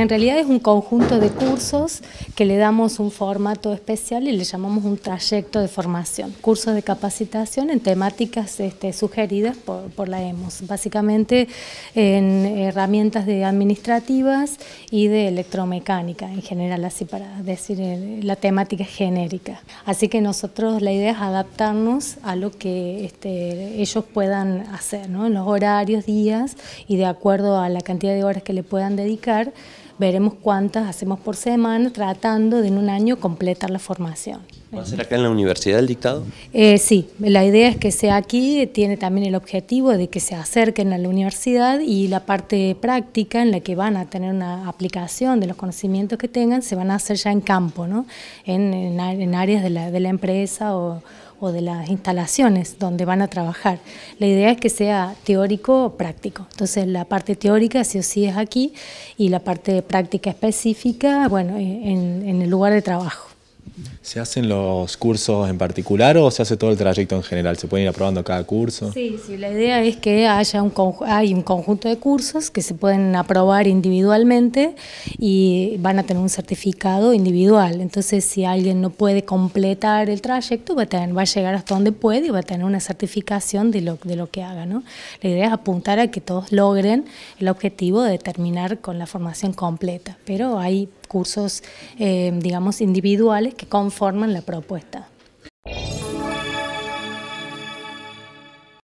En realidad es un conjunto de cursos que le damos un formato especial y le llamamos un trayecto de formación, cursos de capacitación en temáticas este, sugeridas por, la EMOS, básicamente en herramientas de administrativas y de electromecánica en general, así para decir eh, la temática genérica. Así que nosotros la idea es adaptarnos a lo que este, ellos puedan hacer, en los horarios, días y de acuerdo a la cantidad de horas que le puedan dedicar, veremos cuántas hacemos por semana, tratando de en un año completar la formación. ¿Va a ser acá en la universidad el dictado? Eh, sí, la idea es que sea aquí, tiene también el objetivo de que se acerquen a la universidad y la parte práctica en la que van a tener una aplicación de los conocimientos que tengan se van a hacer ya en campo, ¿no? en, áreas de la, de la empresa o o de las instalaciones donde van a trabajar. La idea es que sea teórico práctico. Entonces la parte teórica sí o sí es aquí y la parte práctica específica, bueno, en, en el lugar de trabajo. ¿Se hacen los cursos en particular o se hace todo el trayecto en general? ¿Se puede ir aprobando cada curso? Sí, sí, la idea es que haya un, hay un conjunto de cursos que se pueden aprobar individualmente y van a tener un certificado individual. Entonces, si alguien no puede completar el trayecto, va a, llegar hasta donde puede y va a tener una certificación de lo, de lo que haga. ¿no? La idea es apuntar a que todos logren el objetivo de terminar con la formación completa, pero hay cursos, eh, digamos, individuales que confían forman la propuesta.